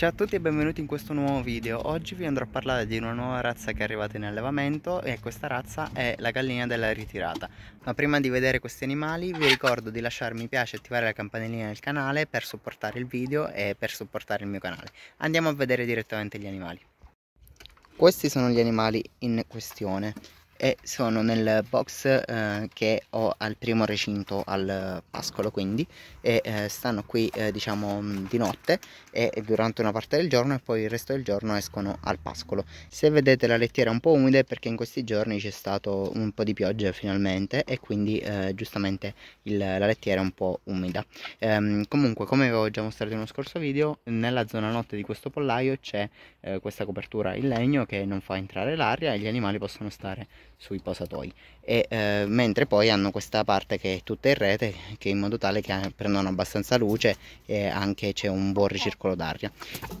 Ciao a tutti e benvenuti in questo nuovo video. Oggi vi andrò a parlare di una nuova razza che è arrivata in allevamento e questa razza è la gallina della ritirata. Ma prima di vedere questi animali vi ricordo di lasciare mi piace e attivare la campanellina del canale per supportare il video e per supportare il mio canale. Andiamo a vedere direttamente gli animali. Questi sono gli animali in questione e sono nel box eh, che ho al primo recinto al pascolo quindi e eh, stanno qui eh, diciamo mm, di notte e durante una parte del giorno e poi il resto del giorno escono al pascolo se vedete la lettiera è un po' umida perché in questi giorni c'è stato un po' di pioggia finalmente e quindi eh, giustamente il, la lettiera è un po' umida ehm, comunque come vi avevo già mostrato in uno scorso video nella zona notte di questo pollaio c'è eh, questa copertura in legno che non fa entrare l'aria e gli animali possono stare sui posatoi e, eh, mentre poi hanno questa parte che è tutta in rete che in modo tale che eh, prendono abbastanza luce e anche c'è un buon ricircolo d'aria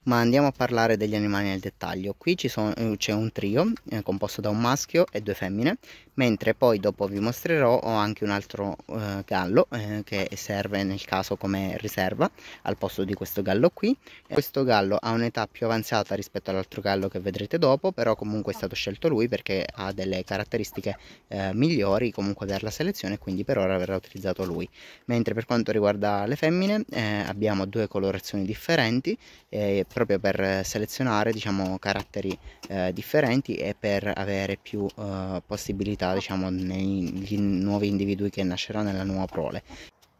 ma andiamo a parlare degli animali nel dettaglio qui eh, c'è un trio eh, composto da un maschio e due femmine mentre poi dopo vi mostrerò ho anche un altro eh, gallo eh, che serve nel caso come riserva al posto di questo gallo qui questo gallo ha un'età più avanzata rispetto all'altro gallo che vedrete dopo però comunque è stato scelto lui perché ha delle caratteristiche caratteristiche eh, migliori comunque della selezione quindi per ora verrà utilizzato lui mentre per quanto riguarda le femmine eh, abbiamo due colorazioni differenti eh, proprio per selezionare diciamo caratteri eh, differenti e per avere più eh, possibilità diciamo negli nuovi individui che nascerà nella nuova prole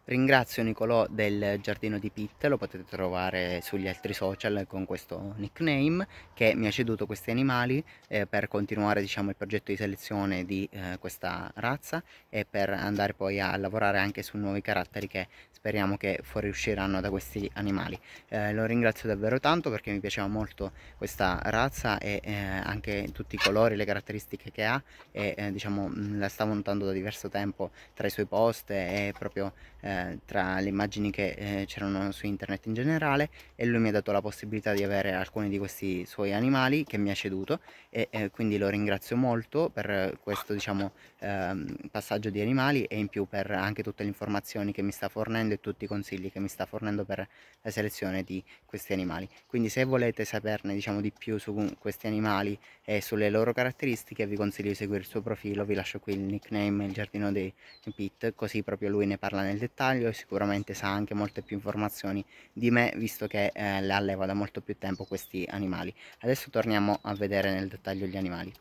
Ringrazio Nicolò del Giardino di Pitt, lo potete trovare sugli altri social con questo nickname, che mi ha ceduto questi animali eh, per continuare diciamo, il progetto di selezione di eh, questa razza e per andare poi a lavorare anche su nuovi caratteri che speriamo che fuoriusciranno da questi animali. Eh, lo ringrazio davvero tanto perché mi piaceva molto questa razza e eh, anche tutti i colori, le caratteristiche che ha e eh, diciamo, mm, la stavo notando da diverso tempo tra i suoi post e proprio... Eh, eh, tra le immagini che eh, c'erano su internet in generale e lui mi ha dato la possibilità di avere alcuni di questi suoi animali che mi ha ceduto e eh, quindi lo ringrazio molto per questo diciamo ehm, passaggio di animali e in più per anche tutte le informazioni che mi sta fornendo e tutti i consigli che mi sta fornendo per la selezione di questi animali quindi se volete saperne diciamo di più su questi animali e sulle loro caratteristiche vi consiglio di seguire il suo profilo vi lascio qui il nickname il giardino dei pit così proprio lui ne parla nel dettaglio dettaglio sicuramente sa anche molte più informazioni di me visto che eh, le alleva da molto più tempo questi animali adesso torniamo a vedere nel dettaglio gli animali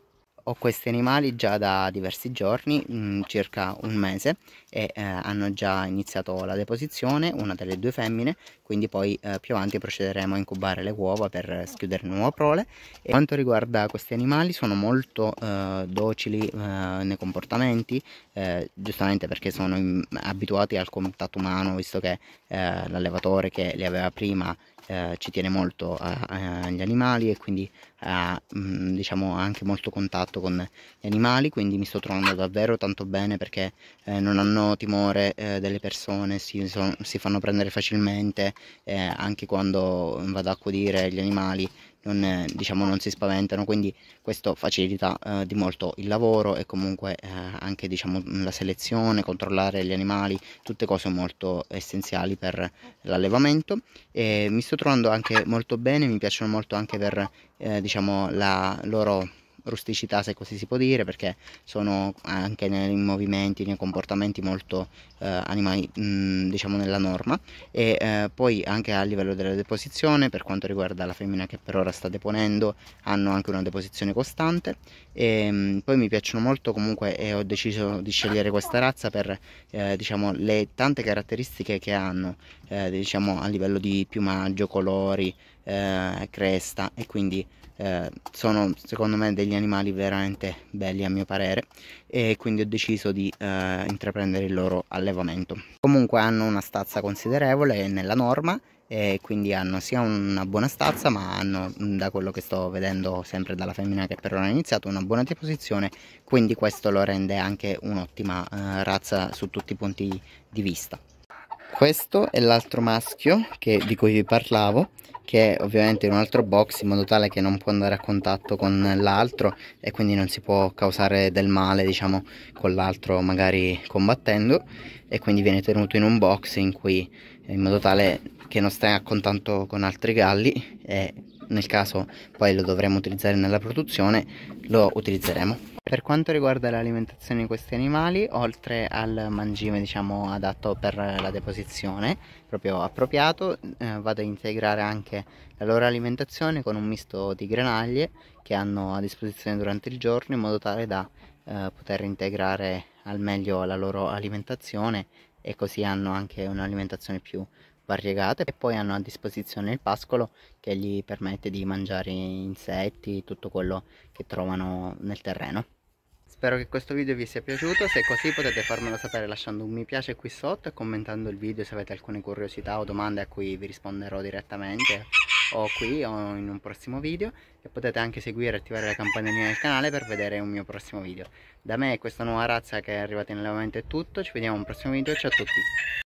ho questi animali già da diversi giorni, mh, mm, circa un mese, e eh, hanno già iniziato la deposizione, una delle due femmine, quindi poi eh, più avanti procederemo a incubare le uova per schiudere nuova prole. E quanto riguarda questi animali sono molto eh, docili eh, nei comportamenti, eh, giustamente perché sono in, mm, abituati al contatto umano, visto che eh, l'allevatore che li aveva prima ci tiene molto agli animali e quindi ha mm, diciamo anche molto contatto con gli animali quindi mi sto trovando davvero tanto bene perché eh, non hanno timore eh, delle persone si, so, si, fanno prendere facilmente eh, anche quando vado a accudire gli animali non, eh, diciamo, non si spaventano, quindi questo facilita eh, di molto il lavoro e comunque eh, anche diciamo, la selezione, controllare gli animali, tutte cose molto essenziali per l'allevamento. mi sto trovando anche molto bene, mi piacciono molto anche per eh, diciamo, la loro rusticità se così si può dire perché sono anche nei movimenti, nei comportamenti molto eh, animali mm, diciamo nella norma e eh, poi anche a livello della deposizione per quanto riguarda la femmina che per ora sta deponendo hanno anche una deposizione costante e ehm, mh, poi mi piacciono molto comunque e ho deciso di scegliere questa razza per eh, diciamo le tante caratteristiche che hanno eh, diciamo a livello di piumaggio, colori eh, cresta e quindi eh, sono secondo me degli animali veramente belli a mio parere e quindi ho deciso di eh, intraprendere il loro allevamento comunque hanno una stazza considerevole nella norma e quindi hanno sia una buona stazza ma hanno da quello che sto vedendo sempre dalla femmina che per ora ha iniziato una buona deposizione quindi questo lo rende anche un'ottima eh, razza su tutti i punti di vista questo è l'altro maschio che, di cui vi parlavo che è ovviamente in un altro box in modo tale che non può andare a contatto con l'altro e quindi non si può causare del male diciamo con l'altro magari combattendo e quindi viene tenuto in un box in cui in modo tale che non stai a contatto con altri galli e nel caso poi lo dovremo utilizzare nella produzione lo utilizzeremo per quanto riguarda l'alimentazione di questi animali, oltre al mangime diciamo, adatto per la deposizione, proprio appropriato, eh, vado a integrare anche la loro alimentazione con un misto di granaglie che hanno a disposizione durante il giorno in modo tale da eh, poter integrare al meglio la loro alimentazione e così hanno anche un'alimentazione più variegata e poi hanno a disposizione il pascolo che gli permette di mangiare insetti, tutto quello che trovano nel terreno. Spero che questo video vi sia piaciuto, se è così potete farmelo sapere lasciando un mi piace qui sotto e commentando il video se avete alcune curiosità o domande a cui vi risponderò direttamente o qui o in un prossimo video e potete anche seguire e attivare la campanellina del canale per vedere un mio prossimo video. Da me e questa nuova razza che è arrivata in allevamento è tutto, ci vediamo in un prossimo video, ciao a tutti!